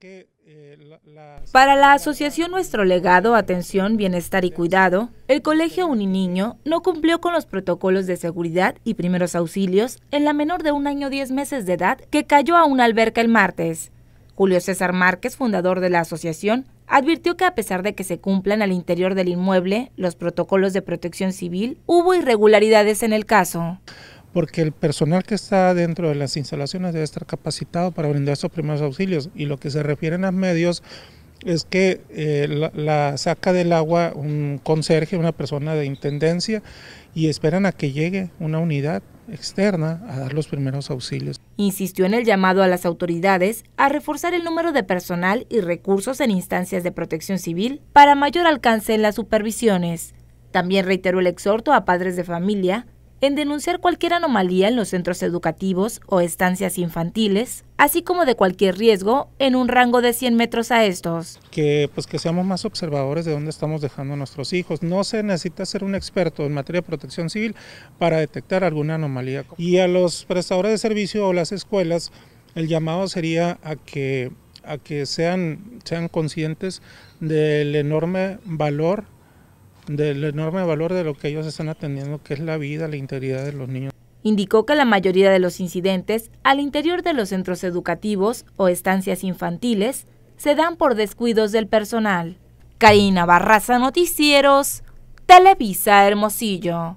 Eh, Para la asociación Nuestro Legado, Atención, Bienestar y Cuidado, el Colegio Uniniño no cumplió con los protocolos de seguridad y primeros auxilios en la menor de un año diez meses de edad que cayó a una alberca el martes. Julio César Márquez, fundador de la asociación, advirtió que a pesar de que se cumplan al interior del inmueble los protocolos de protección civil, hubo irregularidades en el caso porque el personal que está dentro de las instalaciones debe estar capacitado para brindar esos primeros auxilios. Y lo que se refieren a medios es que eh, la, saca del agua un conserje, una persona de intendencia, y esperan a que llegue una unidad externa a dar los primeros auxilios. Insistió en el llamado a las autoridades a reforzar el número de personal y recursos en instancias de protección civil para mayor alcance en las supervisiones. También reiteró el exhorto a padres de familia en denunciar cualquier anomalía en los centros educativos o estancias infantiles, así como de cualquier riesgo en un rango de 100 metros a estos. Que pues que seamos más observadores de dónde estamos dejando a nuestros hijos. No se necesita ser un experto en materia de protección civil para detectar alguna anomalía. Y a los prestadores de servicio o las escuelas, el llamado sería a que a que sean, sean conscientes del enorme valor del enorme valor de lo que ellos están atendiendo, que es la vida, la integridad de los niños. Indicó que la mayoría de los incidentes al interior de los centros educativos o estancias infantiles se dan por descuidos del personal. Karina Barraza Noticieros, Televisa Hermosillo.